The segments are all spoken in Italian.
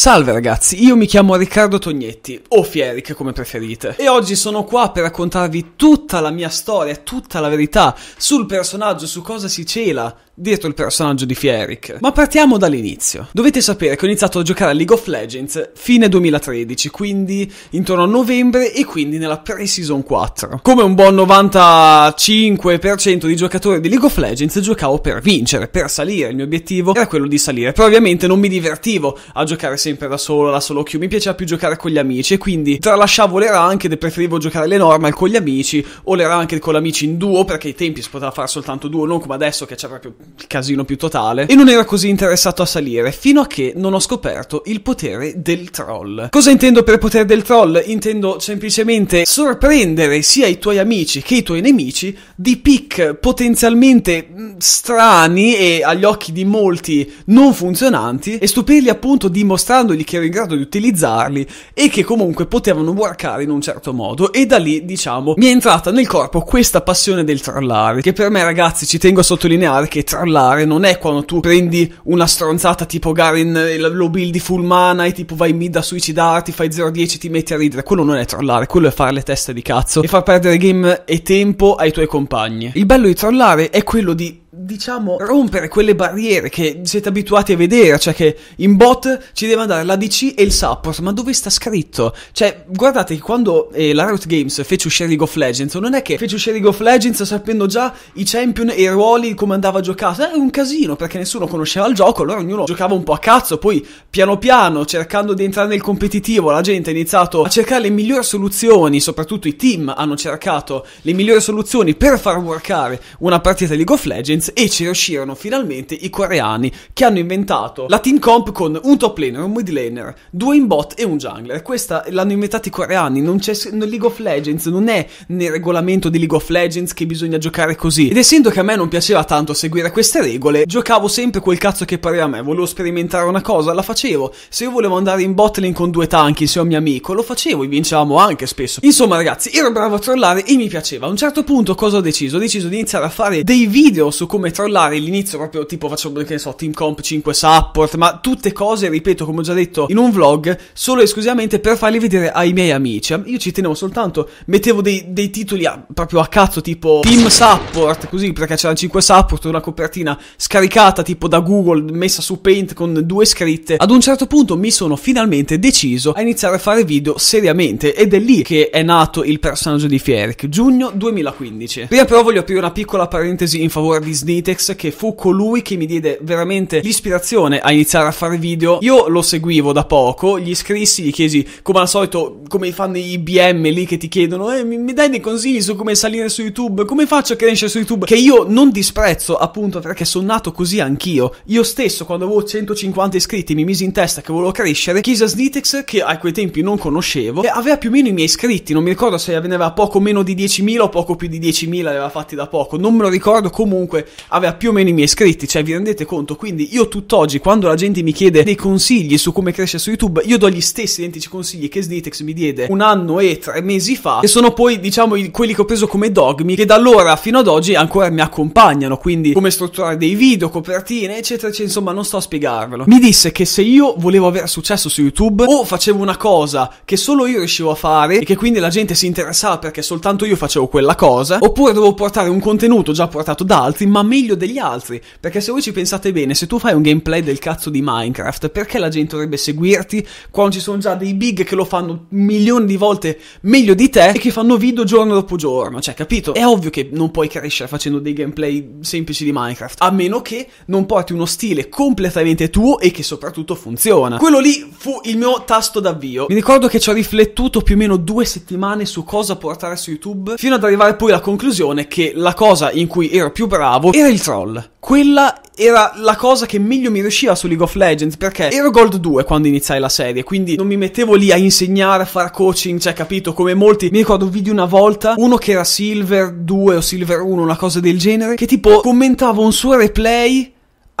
Salve ragazzi, io mi chiamo Riccardo Tognetti, o Fieric come preferite, e oggi sono qua per raccontarvi tutta la mia storia, tutta la verità sul personaggio, su cosa si cela dietro il personaggio di Fieric. Ma partiamo dall'inizio. Dovete sapere che ho iniziato a giocare a League of Legends fine 2013, quindi intorno a novembre e quindi nella pre-season 4. Come un buon 95% di giocatori di League of Legends giocavo per vincere, per salire, il mio obiettivo era quello di salire, però ovviamente non mi divertivo a giocare sempre sempre da solo, la solo queue, mi piaceva più giocare con gli amici e quindi tralasciavo le ranked e preferivo giocare le normal con gli amici o le ranked con gli amici in duo perché ai tempi si poteva fare soltanto duo, non come adesso che c'è proprio il casino più totale e non ero così interessato a salire fino a che non ho scoperto il potere del troll. Cosa intendo per potere del troll? Intendo semplicemente sorprendere sia i tuoi amici che i tuoi nemici di pick potenzialmente mm, strani e agli occhi di molti non funzionanti e stupirli appunto dimostrare mostrandogli che era in grado di utilizzarli e che comunque potevano workare in un certo modo e da lì diciamo mi è entrata nel corpo questa passione del trollare. che per me ragazzi ci tengo a sottolineare che trollare non è quando tu prendi una stronzata tipo Garin lo buildi full mana e tipo vai mid a suicidarti fai 0-10 ti metti a ridere quello non è trollare quello è fare le teste di cazzo e far perdere game e tempo ai tuoi compagni il bello di trollare è quello di diciamo, rompere quelle barriere che siete abituati a vedere, cioè che in bot ci deve andare l'ADC e il support, ma dove sta scritto? Cioè, guardate che quando eh, la Riot Games fece uscire League of Legends, non è che fece uscire League of Legends sapendo già i champion e i ruoli, come andava giocato, era un casino perché nessuno conosceva il gioco, allora ognuno giocava un po' a cazzo, poi piano piano, cercando di entrare nel competitivo, la gente ha iniziato a cercare le migliori soluzioni, soprattutto i team hanno cercato le migliori soluzioni per far workare una partita di League of Legends e ci riuscirono finalmente i coreani che hanno inventato la team comp con un top laner, un mid laner, due in bot e un jungler. Questa l'hanno inventata i coreani, non c'è nel League of Legends, non è nel regolamento di League of Legends che bisogna giocare così. Ed essendo che a me non piaceva tanto seguire queste regole, giocavo sempre quel cazzo che pareva a me, volevo sperimentare una cosa, la facevo. Se io volevo andare in bot lane con due tanchi insieme a mio amico, lo facevo e vincevamo anche spesso. Insomma ragazzi, ero bravo a trollare e mi piaceva. A un certo punto cosa ho deciso? Ho deciso di iniziare a fare dei video su come come trollare l'inizio proprio tipo faccio, che ne so, team comp 5 support, ma tutte cose, ripeto, come ho già detto in un vlog, solo e esclusivamente per farli vedere ai miei amici. Io ci tenevo soltanto, mettevo dei, dei titoli a, proprio a cazzo tipo team support, così perché c'erano 5 support, una copertina scaricata tipo da Google, messa su Paint con due scritte. Ad un certo punto mi sono finalmente deciso a iniziare a fare video seriamente ed è lì che è nato il personaggio di Fieric, giugno 2015. Prima però voglio aprire una piccola parentesi in favore di Snake Nitex che fu colui che mi diede veramente l'ispirazione a iniziare a fare video. Io lo seguivo da poco, gli iscrissi, gli chiesi come al solito, come fanno i BM lì che ti chiedono, eh, mi, mi dai dei consigli su come salire su YouTube, come faccio a crescere su YouTube, che io non disprezzo appunto perché sono nato così anch'io. Io stesso quando avevo 150 iscritti mi misi in testa che volevo crescere, chiesi a Snitex che a quei tempi non conoscevo e aveva più o meno i miei iscritti, non mi ricordo se aveva poco meno di 10.000 o poco più di 10.000, aveva fatti da poco, non me lo ricordo comunque, aveva più o meno i miei iscritti, cioè vi rendete conto? Quindi io tutt'oggi quando la gente mi chiede dei consigli su come crescere su YouTube, io do gli stessi identici consigli che Snitex mi diede un anno e tre mesi fa, che sono poi diciamo quelli che ho preso come dogmi, che da allora fino ad oggi ancora mi accompagnano, quindi come strutturare dei video, copertine, eccetera, eccetera, insomma non sto a spiegarvelo. Mi disse che se io volevo avere successo su YouTube o facevo una cosa che solo io riuscivo a fare e che quindi la gente si interessava perché soltanto io facevo quella cosa, oppure dovevo portare un contenuto già portato da altri, ma meglio degli altri. Perché se voi ci pensate bene, se tu fai un gameplay del cazzo di Minecraft, perché la gente dovrebbe seguirti quando ci sono già dei big che lo fanno milioni di volte meglio di te e che fanno video giorno dopo giorno? Cioè, capito? È ovvio che non puoi crescere facendo dei gameplay semplici di Minecraft, a meno che non porti uno stile completamente tuo e che soprattutto funziona. Quello lì fu il mio tasto d'avvio. Mi ricordo che ci ho riflettuto più o meno due settimane su cosa portare su YouTube, fino ad arrivare poi alla conclusione che la cosa in cui ero più bravo era il troll. Quella era la cosa che meglio mi riusciva su League of Legends perché ero Gold 2 quando iniziai la serie, quindi non mi mettevo lì a insegnare, a fare coaching, cioè capito come molti. Mi ricordo un video una volta uno che era Silver 2 o Silver 1, una cosa del genere, che tipo commentava un suo replay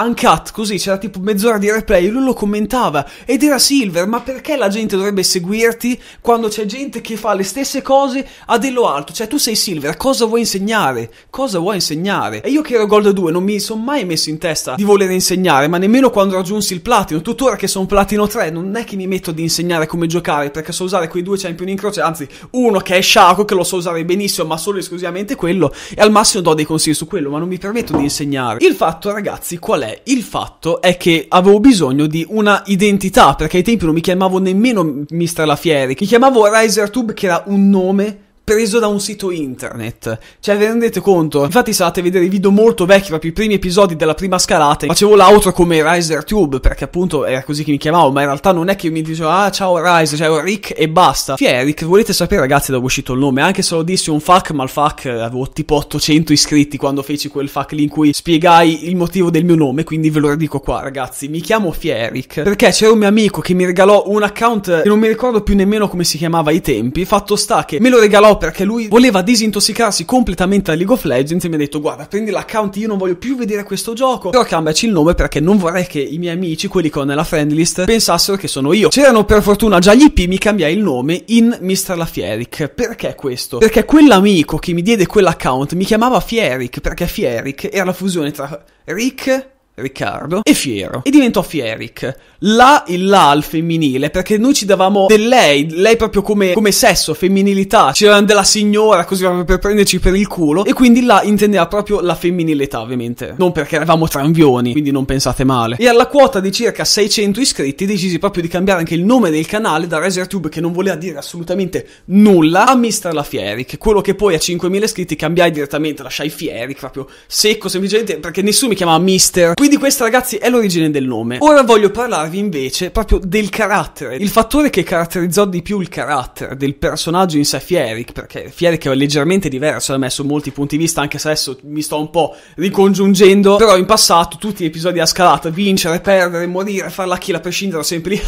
uncut, così c'era tipo mezz'ora di replay, lui lo commentava ed era Silver, ma perché la gente dovrebbe seguirti quando c'è gente che fa le stesse cose a dello alto? Cioè tu sei Silver, cosa vuoi insegnare? Cosa vuoi insegnare? E io che ero Gold 2 non mi sono mai messo in testa di voler insegnare, ma nemmeno quando raggiunsi il Platino, tuttora che sono Platino 3 non è che mi metto di insegnare come giocare perché so usare quei due champion in croce, anzi uno che è Shaco che lo so usare benissimo ma solo esclusivamente quello e al massimo do dei consigli su quello, ma non mi permetto di insegnare. Il fatto ragazzi qual è? Vabbè, cioè, il fatto è che avevo bisogno di una identità, perché ai tempi non mi chiamavo nemmeno Mr. Lafieri, mi chiamavo Riser Tube, che era un nome preso da un sito internet. Cioè, vi rendete conto? Infatti, se andate a vedere i video molto vecchi, proprio i primi episodi della prima scalata, facevo l'outro come Riser Tube, perché appunto era così che mi chiamavo, ma in realtà non è che mi dicevo, ah, ciao Riser, ciao cioè, Rick e basta. Chi è Rick? Volete sapere, ragazzi, dove è uscito il nome? Anche se lo dissi un fuck, ma il fuck eh, avevo tipo 800 iscritti quando feci quel fuck lì in cui spiegai il motivo del mio nome, quindi ve lo ridico qua, ragazzi. Mi chiamo Fieric perché c'era un mio amico che mi regalò un account che non mi ricordo più nemmeno come si chiamava ai tempi. Fatto sta che me lo regalò perché lui voleva disintossicarsi completamente da League of Legends e mi ha detto guarda prendi l'account io non voglio più vedere questo gioco però cambiaci il nome perché non vorrei che i miei amici quelli che ho nella friend list pensassero che sono io c'erano per fortuna già gli IP mi cambiai il nome in Mr. La Fieric perché questo? perché quell'amico che mi diede quell'account mi chiamava Fieric perché Fieric era la fusione tra Rick Riccardo e Fiero e diventò Fieric. La il la al femminile perché noi ci davamo del lei, lei proprio come, come sesso, femminilità, c'era della signora così per prenderci per il culo e quindi la intendeva proprio la femminilità ovviamente, non perché eravamo tranvioni, quindi non pensate male. E alla quota di circa 600 iscritti decisi proprio di cambiare anche il nome del canale da RazerTube che non voleva dire assolutamente nulla a Mr. La Fieric, quello che poi a 5000 iscritti cambiai direttamente, lasciai Fieric proprio secco semplicemente perché nessuno mi chiamava Mister. Quindi quindi questa ragazzi è l'origine del nome. Ora voglio parlarvi invece proprio del carattere, il fattore che caratterizzò di più il carattere del personaggio in sé Fieric, perché Fieric è leggermente diverso da me su molti punti di vista, anche se adesso mi sto un po' ricongiungendo, però in passato tutti gli episodi a scalata, vincere, perdere, morire, far la kill a prescindere, sempre lì,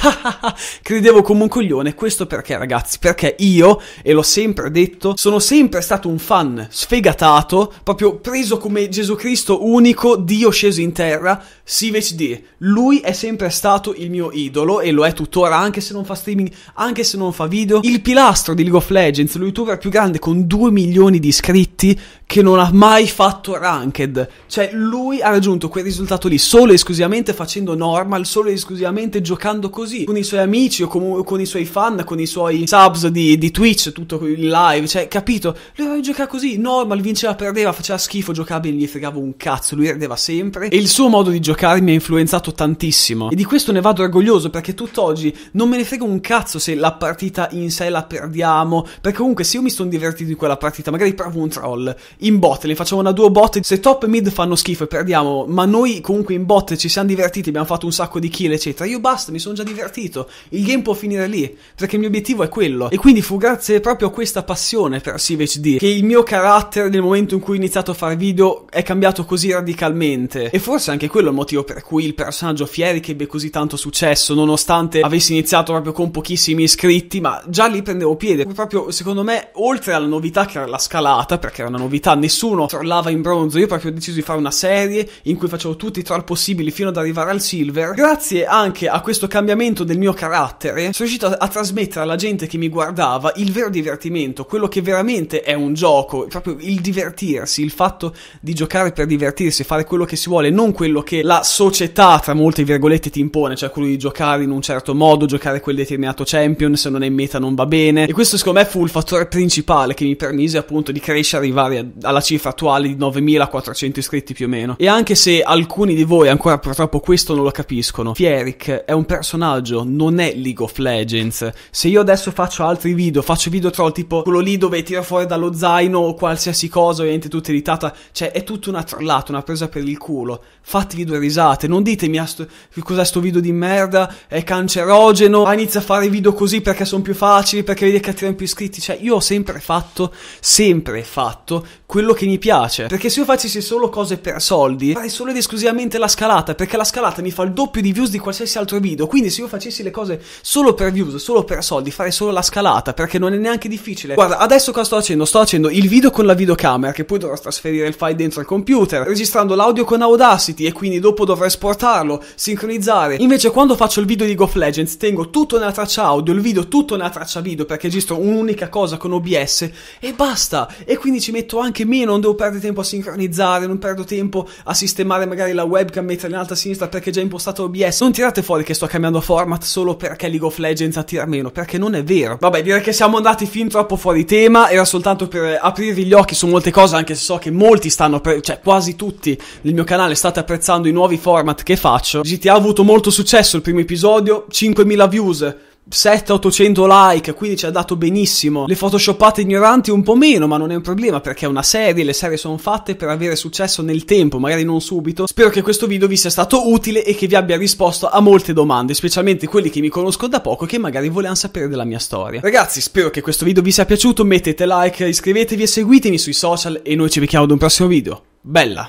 credevo come un coglione, questo perché ragazzi, perché io, e l'ho sempre detto, sono sempre stato un fan sfegatato, proprio preso come Gesù Cristo unico, Dio sceso in terra, barra SivHD. Lui è sempre stato il mio idolo e lo è tuttora anche se non fa streaming, anche se non fa video. Il pilastro di League of Legends, lo youtuber più grande con 2 milioni di iscritti che non ha mai fatto ranked. Cioè lui ha raggiunto quel risultato lì solo e esclusivamente facendo normal, solo e esclusivamente giocando così con i suoi amici o com- con i suoi fan, con i suoi subs di, di Twitch, tutto in live. Cioè, capito? Lui giocava così, normal, vinceva, perdeva, faceva schifo, giocava bene, gli fregava un cazzo, lui rideva sempre. E il suo modo modo di giocare mi ha influenzato tantissimo e di questo ne vado orgoglioso perché tutt'oggi non me ne frega un cazzo se la partita in sé la perdiamo, perché comunque se io mi sono divertito in quella partita, magari provo un troll in bot, ne facciamo una duo bot, se top e mid fanno schifo e perdiamo, ma noi comunque in bot ci siamo divertiti, abbiamo fatto un sacco di kill eccetera, io basta, mi sono già divertito, il game può finire lì, perché il mio obiettivo è quello e quindi fu grazie proprio a questa passione per Sieve HD che il mio carattere nel momento in cui ho iniziato a fare video è cambiato così radicalmente e forse anche anche quello il motivo per cui il personaggio Fieri che ebbe così tanto successo, nonostante avessi iniziato proprio con pochissimi iscritti, ma già lì prendevo piede. Proprio secondo me, oltre alla novità che era la scalata, perché era una novità, nessuno trollava in bronzo. Io proprio ho deciso di fare una serie in cui facevo tutti i troll possibili fino ad arrivare al silver. Grazie anche a questo cambiamento del mio carattere, sono riuscito a, a trasmettere alla gente che mi guardava il vero divertimento, quello che veramente è un gioco, proprio il divertirsi, il fatto di giocare per divertirsi, fare quello che si vuole, non quello quello che la società, tra molte virgolette, ti impone, cioè quello di giocare in un certo modo, giocare quel determinato champion, se non è in meta non va bene. E questo secondo me fu il fattore principale che mi permise appunto di crescere, arrivare alla cifra attuale di 9400 iscritti più o meno. E anche se alcuni di voi ancora purtroppo questo non lo capiscono, Fieric è un personaggio, non è League of Legends. Se io adesso faccio altri video, faccio video troll tipo quello lì dove tira fuori dallo zaino o qualsiasi cosa, ovviamente tutta editata, cioè è tutta una trollata, una presa per il culo. Fa fatevi due risate, non ditemi a sto, cos'è sto video di merda, è cancerogeno, ma inizia a fare video così perché sono più facili, perché vedi che attirano più iscritti, cioè io ho sempre fatto, sempre fatto quello che mi piace, perché se io facessi solo cose per soldi, farei solo ed esclusivamente la scalata, perché la scalata mi fa il doppio di views di qualsiasi altro video, quindi se io facessi le cose solo per views, solo per soldi, farei solo la scalata, perché non è neanche difficile. Guarda, adesso cosa sto facendo? Sto facendo il video con la videocamera, che poi dovrò trasferire il file dentro il computer, registrando l'audio con Audacity, e quindi dopo dovrò esportarlo, sincronizzare. Invece quando faccio il video di Go of Legends tengo tutto nella traccia audio, il video tutto nella traccia video perché registro un'unica cosa con OBS e basta. E quindi ci metto anche meno, non devo perdere tempo a sincronizzare, non perdo tempo a sistemare magari la webcam, metterla in alta a sinistra perché è già impostato OBS. Non tirate fuori che sto cambiando format solo perché League of Legends attira meno, perché non è vero. Vabbè, direi che siamo andati fin troppo fuori tema, era soltanto per aprirvi gli occhi su molte cose, anche se so che molti stanno, per, cioè quasi tutti nel mio canale state apprezzando apprezzando i nuovi format che faccio. GTA ha avuto molto successo il primo episodio, 5.000 views. 700-800 like, quindi ci ha dato benissimo. Le photoshoppate ignoranti un po' meno, ma non è un problema perché è una serie, le serie sono fatte per avere successo nel tempo, magari non subito. Spero che questo video vi sia stato utile e che vi abbia risposto a molte domande, specialmente quelli che mi conosco da poco e che magari volevano sapere della mia storia. Ragazzi, spero che questo video vi sia piaciuto, mettete like, iscrivetevi e seguitemi sui social e noi ci becchiamo ad un prossimo video. Bella!